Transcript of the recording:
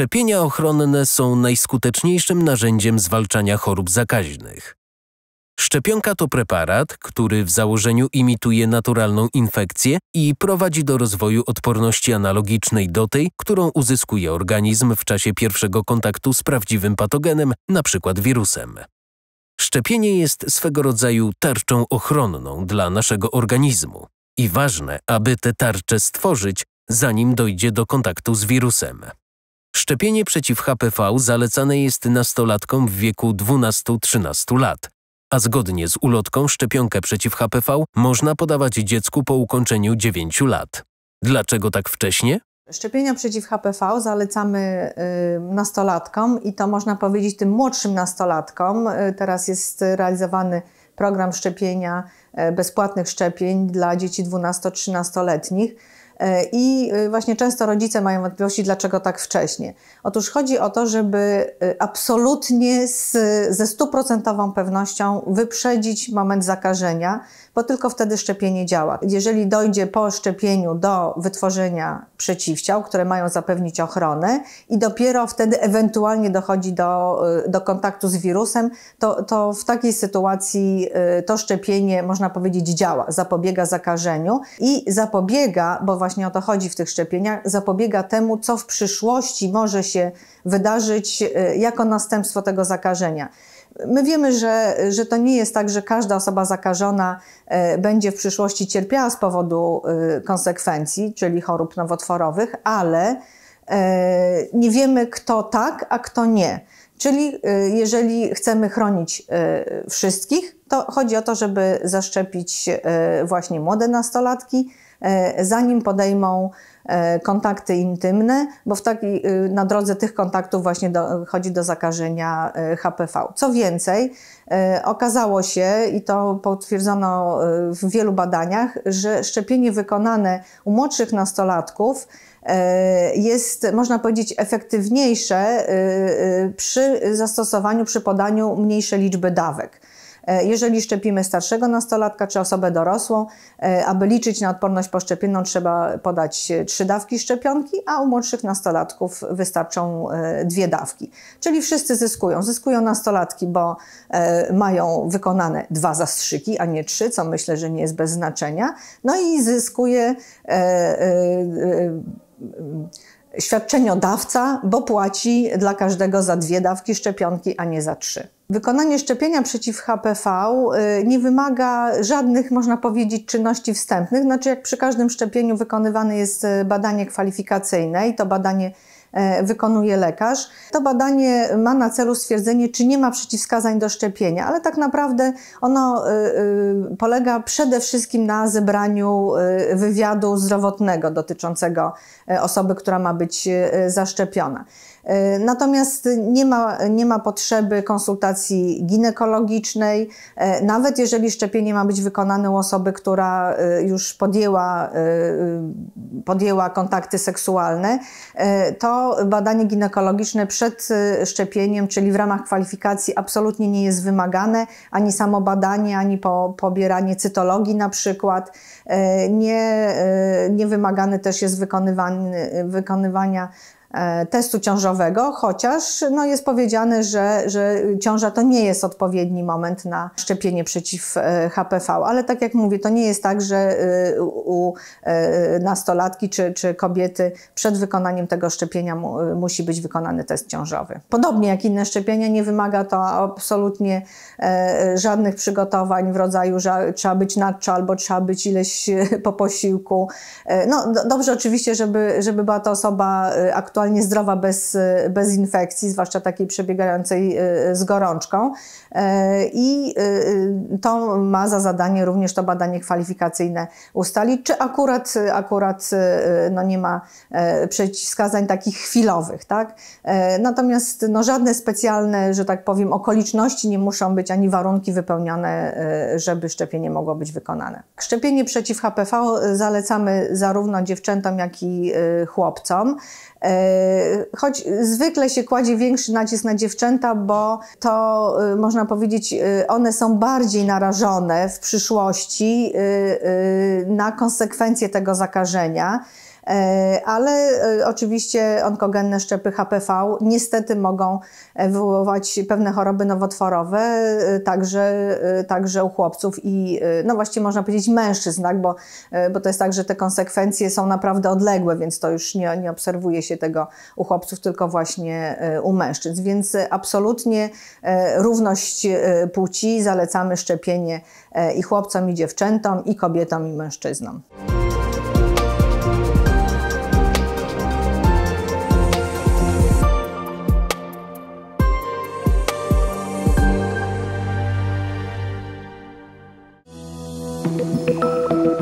Szczepienia ochronne są najskuteczniejszym narzędziem zwalczania chorób zakaźnych. Szczepionka to preparat, który w założeniu imituje naturalną infekcję i prowadzi do rozwoju odporności analogicznej do tej, którą uzyskuje organizm w czasie pierwszego kontaktu z prawdziwym patogenem, np. wirusem. Szczepienie jest swego rodzaju tarczą ochronną dla naszego organizmu i ważne, aby tę tarczę stworzyć, zanim dojdzie do kontaktu z wirusem. Szczepienie przeciw HPV zalecane jest nastolatkom w wieku 12-13 lat, a zgodnie z ulotką szczepionkę przeciw HPV można podawać dziecku po ukończeniu 9 lat. Dlaczego tak wcześnie? Szczepienia przeciw HPV zalecamy y, nastolatkom i to można powiedzieć tym młodszym nastolatkom. Y, teraz jest realizowany program szczepienia, y, bezpłatnych szczepień dla dzieci 12-13-letnich. E, I e, właśnie często rodzice mają wątpliwości, dlaczego tak wcześnie. Otóż chodzi o to, żeby e, absolutnie z, ze stuprocentową pewnością wyprzedzić moment zakażenia, bo tylko wtedy szczepienie działa. Jeżeli dojdzie po szczepieniu do wytworzenia przeciwciał, które mają zapewnić ochronę, i dopiero wtedy ewentualnie dochodzi do, do kontaktu z wirusem, to, to w takiej sytuacji to szczepienie, można powiedzieć, działa, zapobiega zakażeniu i zapobiega, bo właśnie właśnie o to chodzi w tych szczepieniach, zapobiega temu, co w przyszłości może się wydarzyć e, jako następstwo tego zakażenia. My wiemy, że, że to nie jest tak, że każda osoba zakażona e, będzie w przyszłości cierpiała z powodu e, konsekwencji, czyli chorób nowotworowych, ale nie wiemy, kto tak, a kto nie. Czyli jeżeli chcemy chronić wszystkich, to chodzi o to, żeby zaszczepić właśnie młode nastolatki, E, zanim podejmą e, kontakty intymne, bo w taki, y, na drodze tych kontaktów właśnie dochodzi do zakażenia e, HPV. Co więcej, okazało się i to potwierdzono w wielu badaniach, że szczepienie wykonane u młodszych nastolatków jest, można powiedzieć, efektywniejsze przy zastosowaniu, przy podaniu mniejszej liczby dawek. E, jeżeli szczepimy starszego nastolatka czy osobę dorosłą, e, aby liczyć na odporność poszczepienną, trzeba podać e, trzy dawki szczepionki, a u młodszych nastolatków wystarczą dwie dawki. Czyli wszyscy zyskują. Zyskują nastolatki, bo mają wykonane dwa zastrzyki, a nie trzy, co myślę, że nie jest bez znaczenia. No i zyskuje świadczeniodawca, bo płaci dla każdego za dwie dawki szczepionki, a nie za trzy. Wykonanie szczepienia przeciw HPV y, nie wymaga żadnych, można powiedzieć, czynności wstępnych. Znaczy, jak przy każdym szczepieniu wykonywane jest y, badanie kwalifikacyjne i to badanie E, wykonuje lekarz. To badanie ma na celu stwierdzenie, czy nie ma przeciwwskazań do szczepienia, ale tak naprawdę ono e, e, polega przede wszystkim na zebraniu wywiadu zdrowotnego dotyczącego osoby, która ma być zaszczepiona. E, natomiast nie ma, nie ma potrzeby konsultacji ginekologicznej, e, nawet jeżeli szczepienie ma być wykonane u osoby, która e, już podjęła, podjęła kontakty seksualne, to badanie ginekologiczne przed szczepieniem, czyli w ramach kwalifikacji, absolutnie nie jest wymagane, ani samo badanie, ani po, pobieranie cytologii na przykład. Nie, nie wymagane też jest wykonywanie, wykonywania E, testu ciążowego, chociaż no, jest powiedziane, że, że ciąża to nie jest odpowiedni moment na szczepienie przeciw e, HPV, ale tak jak mówię, to nie jest tak, że e, u nastolatki czy, czy kobiety przed wykonaniem tego szczepienia mu, musi być wykonany test ciążowy. Podobnie jak inne szczepienia, nie wymaga to absolutnie żadnych przygotowań w rodzaju, że trzeba być nadczo albo trzeba być ileś po posiłku. No, dobrze oczywiście, żeby, żeby była to osoba aktualna, ewentualnie zdrowa bez, bez infekcji, zwłaszcza takiej przebiegającej y, y, z gorączką. E, I y, to ma za zadanie również to badanie kwalifikacyjne ustalić, czy akurat, akurat no nie ma e, przeciwwskazań takich chwilowych. Tak? E, natomiast no żadne specjalne, że tak powiem, okoliczności nie muszą być ani warunki wypełnione, żeby szczepienie mogło być wykonane. Szczepienie przeciw HPV zalecamy zarówno dziewczętom, jak i chłopcom. Y, choć zwykle się kładzie większy nacisk na dziewczęta, bo to y, można powiedzieć, y, one są bardziej narażone w przyszłości na konsekwencje tego zakażenia. E, ale e, oczywiście onkogenne szczepy HPV niestety mogą e, wywoływać pewne choroby nowotworowe, także, także u chłopców i no właściwie można powiedzieć mężczyzn, tak? bo, bo to jest tak, że te konsekwencje są naprawdę odległe, więc to już nie, nie obserwuje się tego u chłopców, tylko właśnie u mężczyzn. Więc absolutnie równość płci zalecamy szczepienie i chłopcom, i dziewczętom, i kobietom, i mężczyznom. Thank you.